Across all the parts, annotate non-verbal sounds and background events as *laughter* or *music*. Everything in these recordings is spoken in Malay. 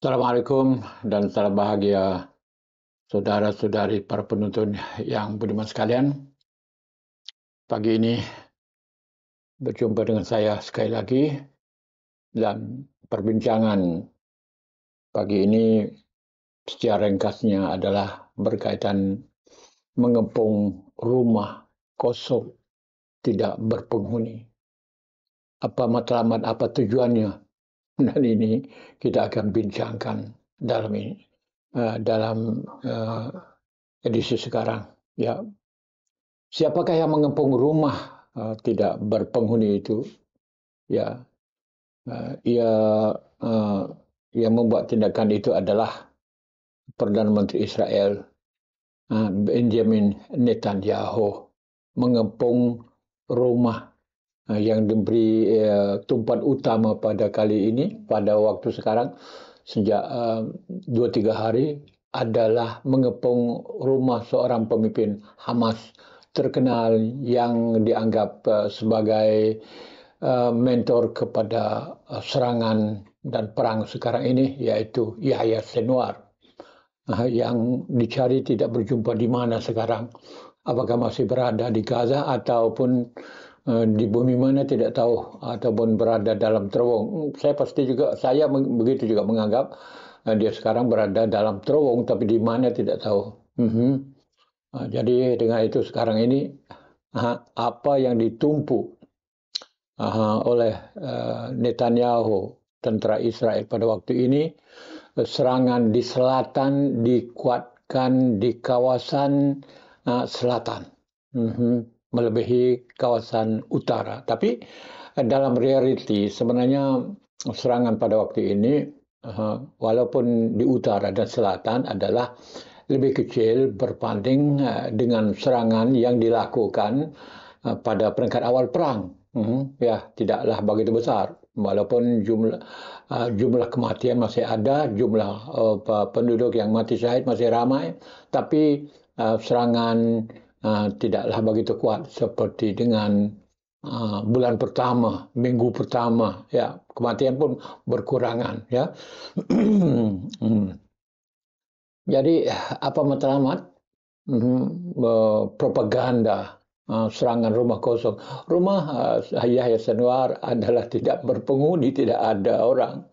Assalamualaikum dan salam bahagia saudara-saudari para penonton yang budiman sekalian. Pagi ini berjumpa dengan saya sekali lagi dalam perbincangan pagi ini secara ringkasnya adalah berkaitan mengepung rumah kosong tidak berpenghuni. Apa matlamat, apa tujuannya dan ini kita akan bincangkan dalam ini uh, dalam uh, edisi sekarang ya siapakah yang mengepung rumah uh, tidak berpenghuni itu ya uh, ia uh, yang membuat tindakan itu adalah perdana menteri Israel uh, Benjamin Netanyahu mengepung rumah Ah, yang diberi uh, tumpuan utama pada kali ini pada waktu sekarang sejak ah, dua uh, tiga hari adalah mengepung rumah seorang pemimpin Hamas terkenal yang dianggap uh, sebagai uh, mentor kepada uh, serangan dan perang sekarang ini yaitu Yahya Senwar uh, yang dicari tidak berjumpa di mana sekarang apakah masih berada di Gaza ataupun Eh, di bumi mana tidak tahu ataupun berada dalam terowong. Saya pasti juga saya begitu juga menganggap eh, dia sekarang berada dalam terowong tapi di mana tidak tahu. Mm-hmm. Jadi dengan itu sekarang ini apa yang ditumpu oleh Netanyahu tentara Israel pada waktu ini serangan di selatan dikuatkan di kawasan selatan. Mm-hmm melebihi kawasan utara. Tapi eh, dalam realiti sebenarnya serangan pada waktu ini walaupun di utara dan selatan adalah lebih kecil berbanding eh, dengan serangan yang dilakukan eh, pada peringkat awal perang. Mhm, ya, tidaklah begitu besar. Walaupun jumlah jumlah kematian masih ada, jumlah penduduk yang mati syahid masih ramai, tapi serangan Ah, tidaklah begitu kuat seperti dengan uh, bulan pertama, minggu pertama, ya kematian pun berkurangan, ya. *clears throat* Hmm. Jadi apa matlamat? Mm -hmm. uh, propaganda Ah, serangan rumah kosong. Rumah uh, ah, Yahya Sanwar adalah tidak berpenghuni, tidak ada orang.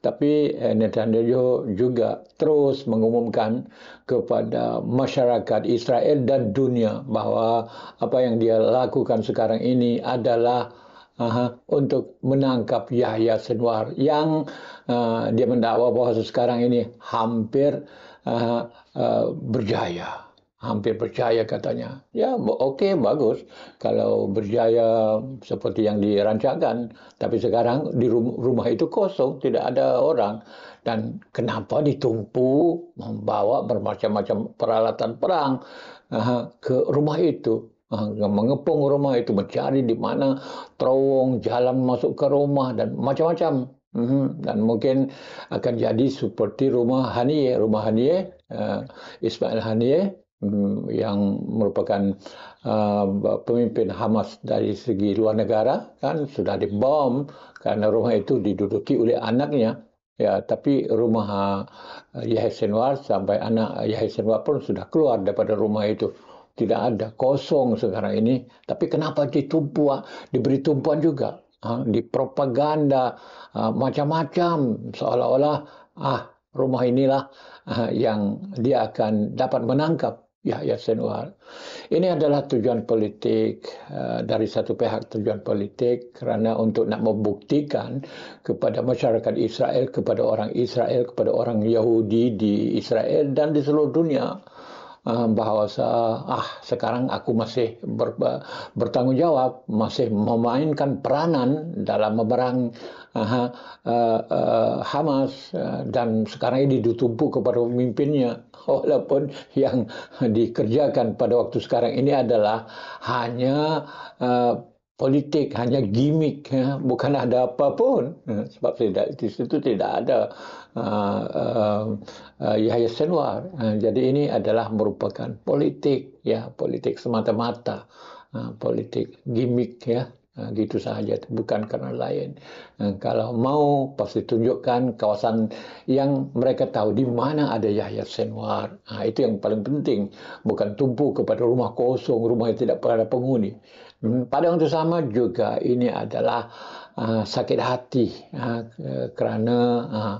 Tapi eh, Netanyahu juga terus mengumumkan kepada masyarakat Israel dan dunia bahwa apa yang dia lakukan sekarang ini adalah uh, untuk menangkap Yahya Sanwar yang uh, dia mendakwa bahwa sekarang ini hampir uh, uh, berjaya hampir percaya katanya. Ya, okey, bagus kalau berjaya seperti yang dirancangkan. Tapi sekarang di rumah itu kosong, tidak ada orang. Dan kenapa ditumpu membawa bermacam-macam peralatan perang ke rumah itu? Mengepung rumah itu, mencari di mana terowong, jalan masuk ke rumah dan macam-macam. Mhm, dan mungkin akan jadi seperti rumah Haniye, rumah Haniye, eh, Ismail Haniye Hmm, yang merupakan uh, pemimpin Hamas dari segi luar negara kan sudah dibom kerana rumah itu diduduki oleh anaknya ya tapi rumah uh, Yahya Sinwar sampai anak Yahya Sinwar pun sudah keluar daripada rumah itu tidak ada kosong sekarang ini tapi kenapa ditumpuk diberi tumpuan juga ha, dipropaganda uh, macam-macam seolah-olah ah rumah inilah ha, yang dia akan dapat menangkap Yahya Sinwar. Ini adalah tujuan politik eh, dari satu pihak tujuan politik kerana untuk nak membuktikan kepada masyarakat Israel, kepada orang Israel, kepada orang Yahudi di Israel dan di seluruh dunia Eh, bahawa ah sekarang aku masih ber, bertanggungjawab masih memainkan peranan dalam memerang uh, eh, uh, eh, uh, Hamas uh, dan sekarang ini ditumpu kepada pemimpinnya *laughs* walaupun yang dikerjakan pada waktu sekarang ini adalah hanya uh, politik hanya gimmick ya bukan ada apa pun ha, sebab tidak di situ tidak ada uh, uh, uh, Yahya Senwar. uh, jadi ini adalah merupakan politik ya politik semata-mata uh, politik gimmick ya uh, gitu saja, bukan karena lain uh, kalau mau pasti tunjukkan kawasan yang mereka tahu di mana ada Yahya Senwar. uh, itu yang paling penting bukan tumpu kepada rumah kosong rumah yang tidak pernah ada penghuni Hmm. Pada waktu sama juga ini adalah uh, sakit hati uh, kerana uh,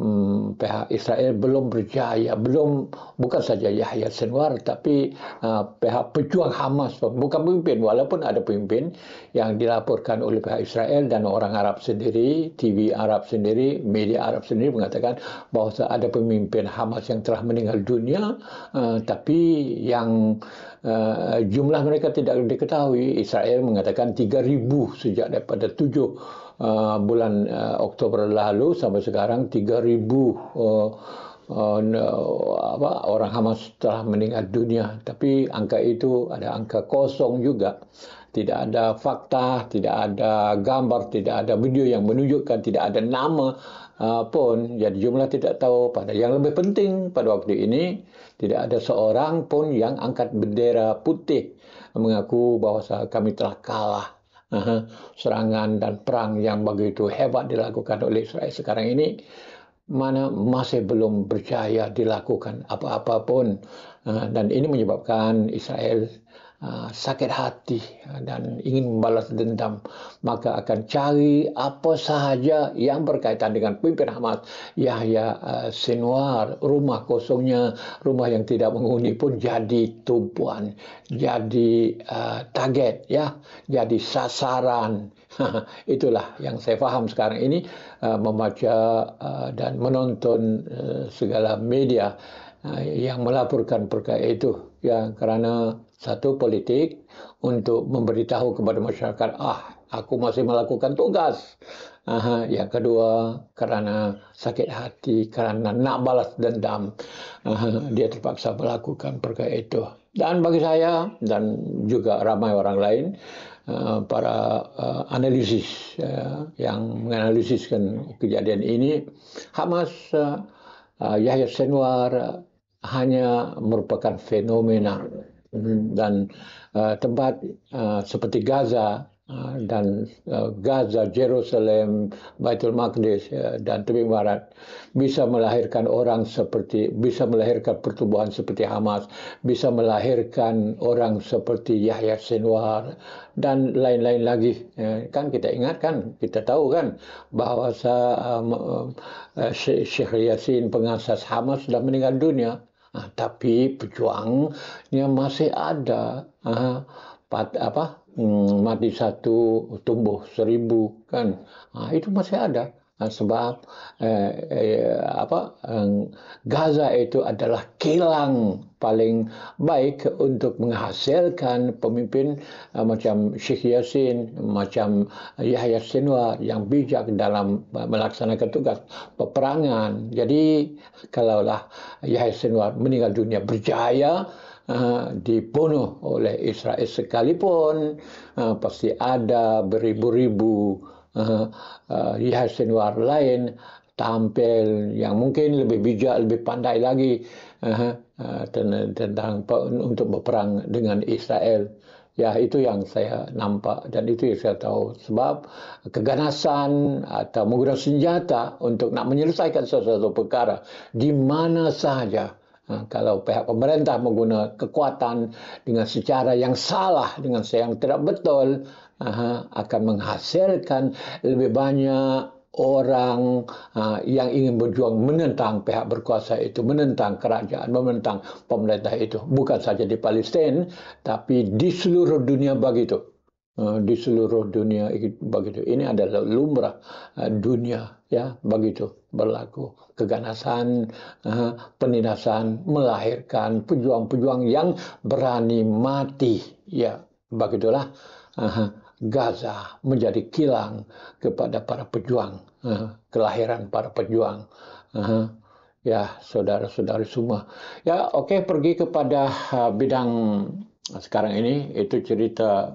Hmm, pihak Israel belum berjaya, belum bukan saja Yahya Sinwar tapi uh, pihak pejuang Hamas bukan pemimpin walaupun ada pemimpin yang dilaporkan oleh pihak Israel dan orang Arab sendiri, TV Arab sendiri, media Arab sendiri mengatakan bahawa ada pemimpin Hamas yang telah meninggal dunia uh, tapi yang uh, jumlah mereka tidak diketahui. Israel mengatakan 3000 sejak daripada 7 Uh, bulan uh, Oktober lalu sampai sekarang 3000 uh, uh, apa orang Hamas telah meninggal dunia tapi angka itu ada angka kosong juga tidak ada fakta tidak ada gambar tidak ada video yang menunjukkan tidak ada nama uh, pun jadi jumlah tidak tahu pada yang lebih penting pada waktu ini tidak ada seorang pun yang angkat bendera putih mengaku bahawa kami telah kalah serangan dan perang yang begitu hebat dilakukan oleh Israel sekarang ini mana masih belum berjaya dilakukan apa-apa ah, dan ini menyebabkan Israel Ah, sakit hati ah, dan ingin membalas dendam maka akan cari apa sahaja yang berkaitan dengan pimpin Ahmad Yahya ah, Sinwar rumah kosongnya rumah yang tidak menghuni pun jadi tumpuan jadi uh, target ya jadi sasaran *laughs* itulah yang saya faham sekarang ini uh, membaca uh, dan menonton uh, segala media uh, yang melaporkan perkara itu ya kerana satu politik untuk memberitahu kepada masyarakat ah aku masih melakukan tugas. Aha, yang kedua kerana sakit hati kerana nak balas dendam Aha, dia terpaksa melakukan perkara itu. Dan bagi saya dan juga ramai orang lain eh, para eh, analisis eh, yang menganalisiskan kejadian ini Hamas Yahya Senwar hanya merupakan fenomena Hmm, dan uh, tempat uh, seperti Gaza uh, dan uh, Gaza, Jerusalem, Baitul Maqdis uh, dan Tepi Barat bisa melahirkan orang seperti bisa melahirkan pertumbuhan seperti Hamas, bisa melahirkan orang seperti Yahya Sinwar dan lain-lain lagi. Uh, kan kita ingatkan, kita tahu kan bahawa uh, uh, Syekh Yasin pengasas Hamas sudah meninggal dunia. Nah, ha, tapi pejuangnya masih ada. Uh, pat, apa? Hmm, mati satu, tumbuh seribu kan. Nah, ha, itu masih ada. Eh, sebab eh, eh, apa eh, Gaza itu adalah kilang paling baik untuk menghasilkan pemimpin eh, macam Sheikh Yassin macam Yahya Sinwar yang bijak dalam melaksanakan tugas peperangan jadi kalaulah Yahya Sinwar meninggal dunia berjaya eh, dibunuh oleh Israel sekalipun pasti ada beribu-ribu uh, eh, uh, eh, hiasan luar lain tampil yang mungkin lebih bijak lebih pandai lagi uh, uh, tentang untuk berperang dengan Israel ya itu yang saya nampak dan itu yang saya tahu sebab keganasan atau menggunakan senjata untuk nak menyelesaikan sesuatu perkara di mana sahaja uh, Ha, kalau pihak pemerintah menggunakan kekuatan dengan secara yang salah, dengan secara yang tidak betul, ha, akan menghasilkan lebih banyak orang ha, yang ingin berjuang menentang pihak berkuasa itu, menentang kerajaan, menentang pemerintah itu. Bukan saja di Palestin, tapi di seluruh dunia begitu. Uh, di seluruh dunia begitu. Ini adalah lumrah uh, dunia ya begitu berlaku keganasan uh, penindasan melahirkan pejuang-pejuang yang berani mati ya begitulah Gaza menjadi kilang kepada para pejuang kelahiran para pejuang ya saudara-saudari semua ya oke okay, pergi kepada bidang sekarang ini itu cerita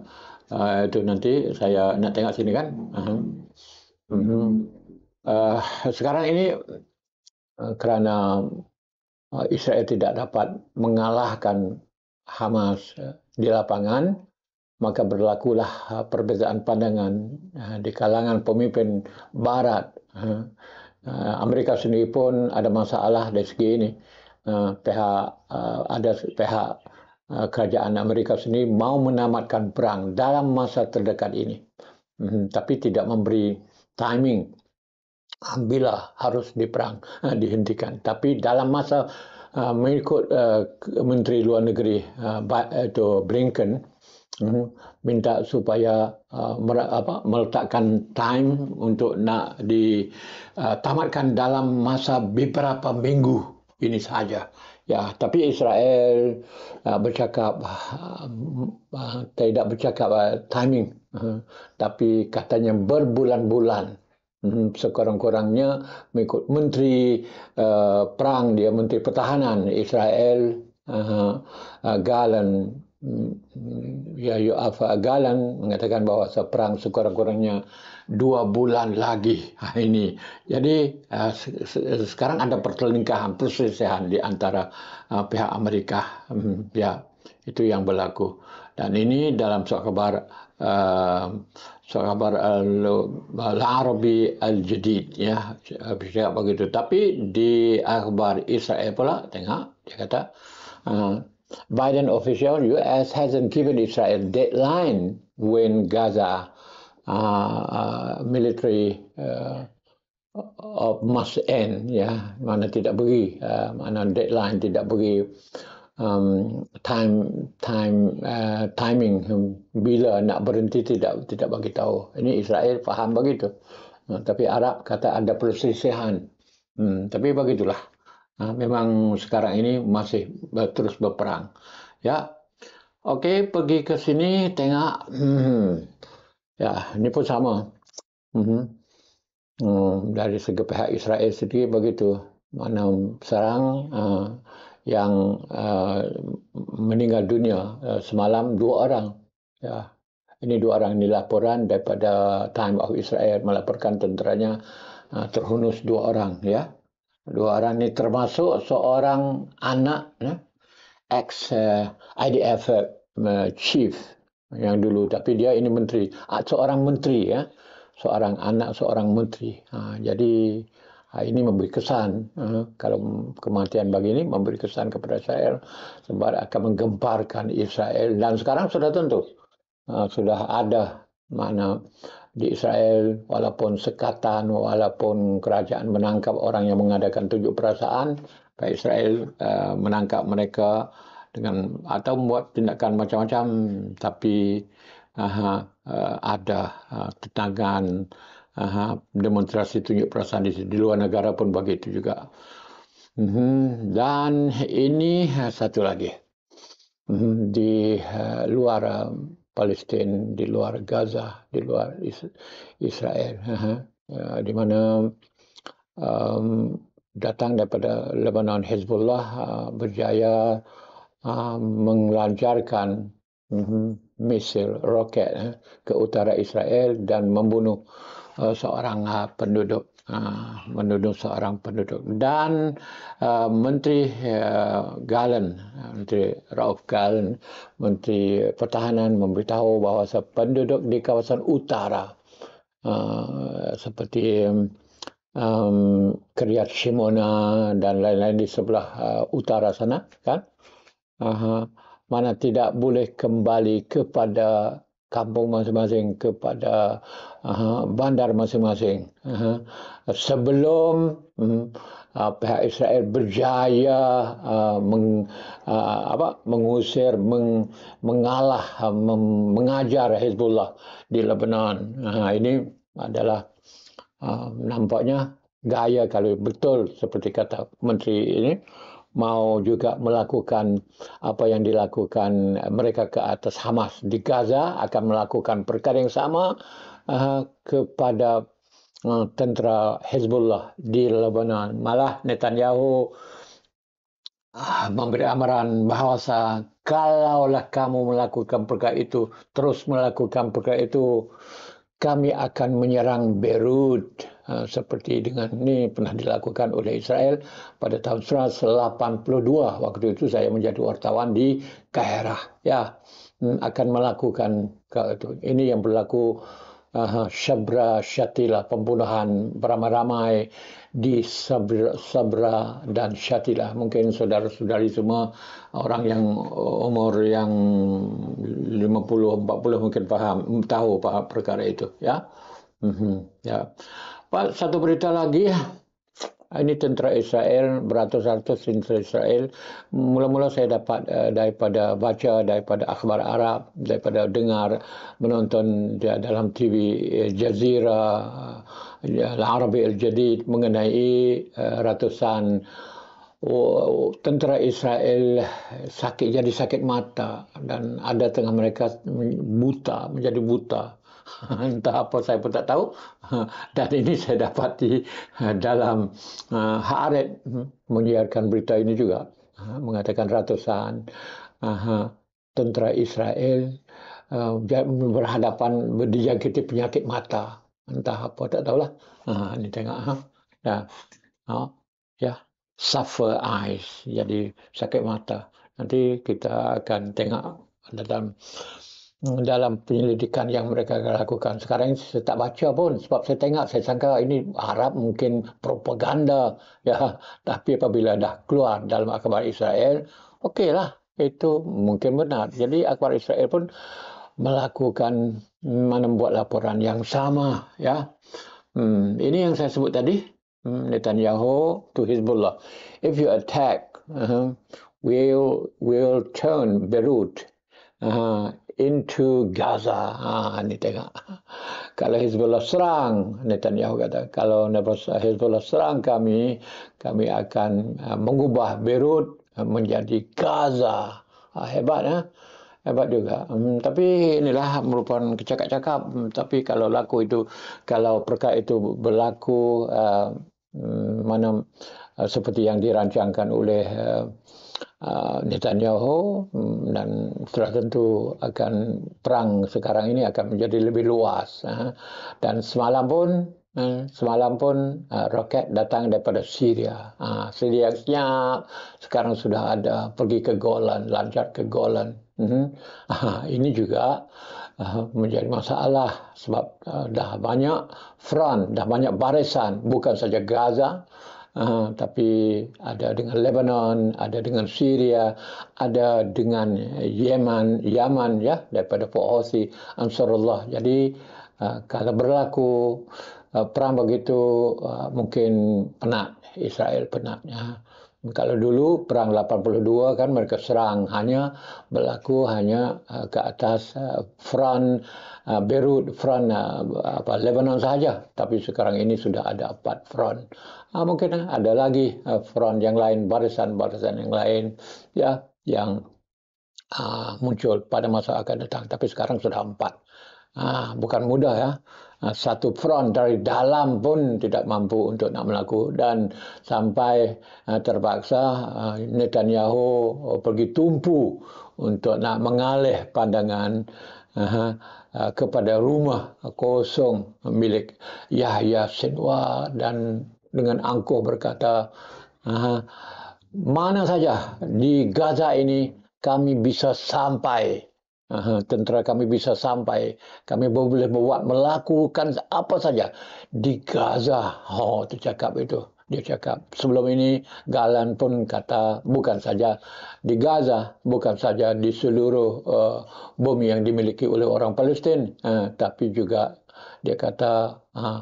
uh, ah, itu nanti saya nak tengok sini kan uh-huh. Uh-huh. Uh, sekarang ini uh, kerana uh, Israel tidak dapat mengalahkan Hamas uh, di lapangan maka berlakulah uh, perbezaan pandangan uh, di kalangan pemimpin Barat uh, uh, Amerika sendiri pun ada masalah dari segi ini uh, pihak uh, ada pihak Ah, kerajaan Amerika sendiri mau menamatkan perang dalam masa terdekat ini. Hmm, tapi tidak memberi timing bila harus diperang, ah, dihentikan. Tapi dalam masa ah, mengikut Menteri Luar Negeri itu uh, Blinken mhm, minta supaya uh, apa, meletakkan time untuk nak ditamatkan dalam masa beberapa minggu ini saja. Ya, tapi Israel uh, bercakap uh, uh, tidak bercakap uh, timing, uh, tapi katanya berbulan-bulan mhm, sekurang-kurangnya mengikut menteri uh, perang dia menteri pertahanan Israel uh, uh, Galen Hmm, Yayu ya, Alfa Galang mengatakan bahawa seperang sekurang-kurangnya dua bulan lagi ha, ini. Jadi ha, sekarang ada pertelingkahan perselisihan di antara ha, pihak Amerika. Hmm, ya, itu yang berlaku. Dan ini dalam suatu kabar uh, kabar Al-Arabi Al-Jadid ya begitu tapi di akhbar Israel pula tengok dia kata Biden official U.S. hasn't given Israel a deadline when Gaza uh, uh, military uh, must end. Yeah, mana tidak beri uh, mana deadline tidak beri um, time time uh, timing um, bila nak berhenti tidak tidak bagi tahu. Ini Israel faham begitu. Uh, tapi Arab kata ada perselisihan. Hmm, tapi begitulah. Ha, memang sekarang ini masih terus berperang. Ya. Okey, pergi ke sini tengah, Hmm. Ya, ini pun sama. Hmm. Hmm, dari segi pihak Israel sendiri begitu. Mana serang uh, yang uh, meninggal dunia uh, semalam dua orang. Ya. Ini dua orang ini laporan daripada Time of Israel melaporkan tenteranya uh, terhunus dua orang. Ya dua orang ini termasuk seorang anak eh, ex eh, IDF eh, chief yang dulu tapi dia ini menteri ah, seorang menteri ya seorang anak seorang menteri ha, jadi ah, ini memberi kesan eh, kalau kematian begini memberi kesan kepada Israel sebab akan menggemparkan Israel dan sekarang sudah tentu eh, sudah ada mana di Israel, walaupun sekatan, walaupun kerajaan menangkap orang yang mengadakan tunjuk perasaan, baik Israel uh, menangkap mereka dengan atau membuat tindakan macam-macam, tapi uh, uh, ada uh, eh, tetangan uh, demonstrasi tunjuk perasaan di, di luar negara pun begitu juga. Mm-hmm. Dan ini satu lagi mm-hmm. di uh, luar. Uh, Palestin di luar Gaza, di luar Israel, uh, di mana um, datang daripada Lebanon Hezbollah uh, berjaya uh, menglancarkan uh, misil roket uh, ke utara Israel dan membunuh uh, seorang uh, penduduk Ah, menuduh seorang penduduk dan uh, menteri uh, ah, Galen menteri Rauf Galen menteri pertahanan memberitahu bahawa penduduk di kawasan utara uh, seperti um, Kriyat Shimona dan lain-lain di sebelah uh, utara sana kan uh, mana tidak boleh kembali kepada kampung masing-masing kepada uh, bandar masing-masing uh, sebelum um, uh, pihak Israel berjaya uh, meng, uh, apa, mengusir meng, mengalah uh, mem, mengajar Hezbollah di Lebanon uh, ini adalah uh, nampaknya gaya kalau betul seperti kata menteri ini mau juga melakukan apa yang dilakukan mereka ke atas Hamas di Gaza akan melakukan perkara yang sama uh, kepada eh, tentera Hezbollah di Lebanon. Malah Netanyahu ah, memberi amaran bahawa kalaulah kamu melakukan perkara itu, terus melakukan perkara itu, kami akan menyerang Beirut. Ah, seperti dengan ini pernah dilakukan oleh Israel pada tahun 1982 waktu itu saya menjadi wartawan di Kaira ya hmm, akan melakukan itu ini yang berlaku uh, ah, Shabra Shatila pembunuhan beramai-ramai di Sabra, Sabra dan Shatila mungkin saudara-saudari semua orang yang umur yang 50 40 mungkin faham tahu apa perkara itu ya mm-hmm, ya yeah. Pak, satu berita lagi ya. Ini tentara Israel, beratus-ratus tentara Israel. Mula-mula saya dapat uh, daripada baca, daripada akhbar Arab, daripada dengar, menonton dalam TV eh, Jazeera, eh, Al-Arabi Al-Jadid mengenai uh, ratusan oh, oh, tentara Israel sakit jadi sakit mata dan ada tengah mereka buta menjadi buta *laughs* entah apa saya pun tak tahu *laughs* dan ini saya dapati eh, dalam uh, eh, Haaret hmm, menyiarkan berita ini juga eh, mengatakan ratusan uh, tentera Israel berhadapan dijangkiti penyakit mata entah apa tak tahulah uh, ini tengok ya uh, ya yeah. suffer eyes jadi sakit mata nanti kita akan tengok dalam Hmm, dalam penyelidikan yang mereka lakukan. Sekarang ini saya tak baca pun sebab saya tengok saya sangka ini Arab mungkin propaganda ya. *laughs* Tapi apabila dah keluar dalam akhbar Israel, okeylah itu mungkin benar. Jadi akhbar Israel pun melakukan mana buat laporan yang sama ya. Hmm, ini yang saya sebut tadi hmm, Netanyahu to Hezbollah. If you attack, uh-huh, we'll, we'll turn Beirut uh-huh, into Gaza. Ha, ni tengok. Kalau Hezbollah serang, Netanyahu kata, kalau Hezbollah serang kami, kami akan ha, mengubah Beirut menjadi Gaza. Ha, hebat, ya. Eh? Hebat juga. Hmm, tapi inilah merupakan kecakap-cakap. Hmm, tapi kalau laku itu, kalau perkara itu berlaku, uh, mana uh, seperti yang dirancangkan oleh Ah, Netanyahu mm, dan sudah tentu akan perang sekarang ini akan menjadi lebih luas ah. dan semalam pun eh, semalam pun ah, roket datang daripada Syria Syria siap ya, sekarang sudah ada pergi ke Golan lancar ke Golan mhm. ini juga menjadi masalah sebab dah banyak front dah banyak barisan bukan saja Gaza uh, tapi ada dengan Lebanon, ada dengan Syria, ada dengan Yaman, Yaman ya daripada Fauzi Ansarullah. Jadi uh, kalau berlaku uh, perang begitu uh, mungkin penat Israel penatnya kalau dulu perang 82 kan mereka serang hanya berlaku hanya uh, ke atas uh, front uh, Beirut front uh, apa Lebanon saja tapi sekarang ini sudah ada empat front uh, mungkin uh, ada lagi uh, front yang lain barisan-barisan yang lain ya yang uh, muncul pada masa akan datang tapi sekarang sudah empat Ha, bukan mudah ya. Ha, satu front dari dalam pun tidak mampu untuk nak melaku dan sampai ha, terpaksa Netanyahu pergi tumpu untuk nak mengalih pandangan kepada rumah kosong milik Yahya Sinwa dan dengan angkuh berkata mana saja di Gaza ini kami bisa sampai tentera kami bisa sampai kami boleh buat melakukan apa saja di Gaza oh tu cakap itu dia cakap sebelum ini Galan pun kata bukan saja di Gaza bukan saja di seluruh uh, bumi yang dimiliki oleh orang Palestin uh, tapi juga dia kata uh,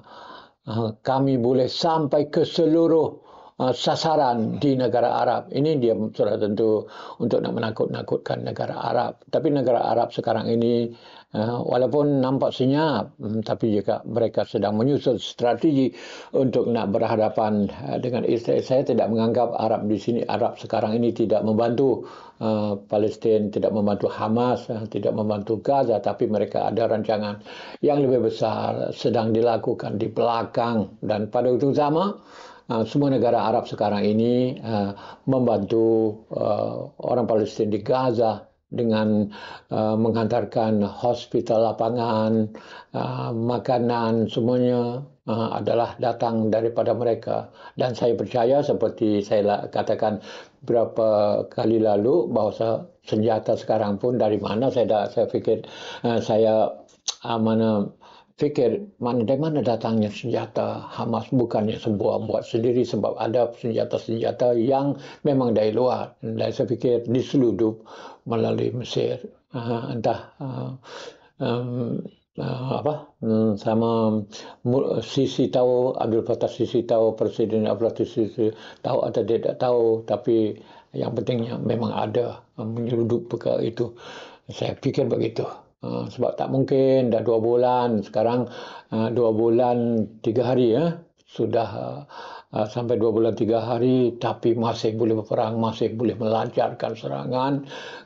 uh, kami boleh sampai ke seluruh Ah, sasaran di negara Arab. Ini dia sudah tentu untuk nak menakut-nakutkan negara Arab. Tapi negara Arab sekarang ini ah, walaupun nampak senyap hmm, tapi juga mereka sedang menyusun strategi untuk nak berhadapan ah, dengan Israel. Saya tidak menganggap Arab di sini, Arab sekarang ini tidak membantu uh, Palestin, tidak membantu Hamas, uh, tidak membantu Gaza. Tapi mereka ada rancangan yang lebih besar sedang dilakukan di belakang. Dan pada waktu sama, Ah, semua negara Arab sekarang ini uh, membantu uh, orang Palestin di Gaza dengan uh, menghantarkan hospital lapangan, uh, makanan, semuanya uh, adalah datang daripada mereka. Dan saya percaya seperti saya katakan berapa kali lalu bahawa senjata sekarang pun dari mana saya dah saya fikir uh, saya uh, mana fikir mana dari mana datangnya senjata Hamas bukannya sebuah buat sendiri sebab ada senjata-senjata yang memang dari luar dan saya fikir diseludup melalui Mesir uh, entah uh, um, uh, apa um, sama sisi tahu Abdul Fattah sisi tahu Presiden Abdul Fattah sisi tahu atau dia tidak tahu tapi yang pentingnya memang ada eh, menyeludup perkara itu saya fikir begitu Ah, sebab tak mungkin dah dua bulan sekarang ah, dua bulan tiga hari ya sudah ah, sampai dua bulan tiga hari tapi masih boleh berperang masih boleh melancarkan serangan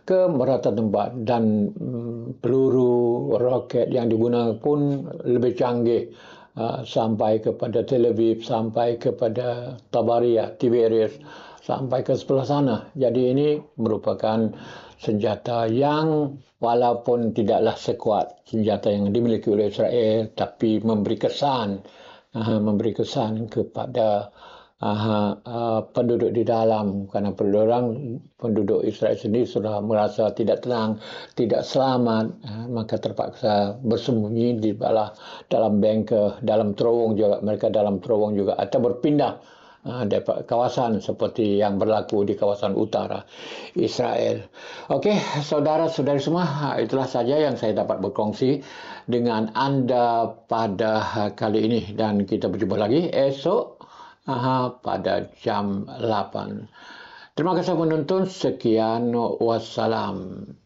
ke merata tempat dan mm, peluru roket yang digunakan pun lebih canggih sampai kepada Tel Aviv sampai kepada Tabaria Tiberias sampai ke sebelah sana. Jadi ini merupakan senjata yang walaupun tidaklah sekuat senjata yang dimiliki oleh Israel tapi memberi kesan uh, memberi kesan kepada uh, uh, penduduk di dalam kerana orang penduduk Israel sendiri sudah merasa tidak tenang, tidak selamat uh, maka terpaksa bersembunyi di bawah dalam bengkel, dalam terowong juga mereka dalam terowong juga atau berpindah Ha, dapat kawasan seperti yang berlaku di kawasan utara Israel. Okey, saudara-saudari semua, ha, itulah saja yang saya dapat berkongsi dengan anda pada kali ini dan kita berjumpa lagi esok pada jam 8. Terima kasih menonton. Sekian. Wassalam.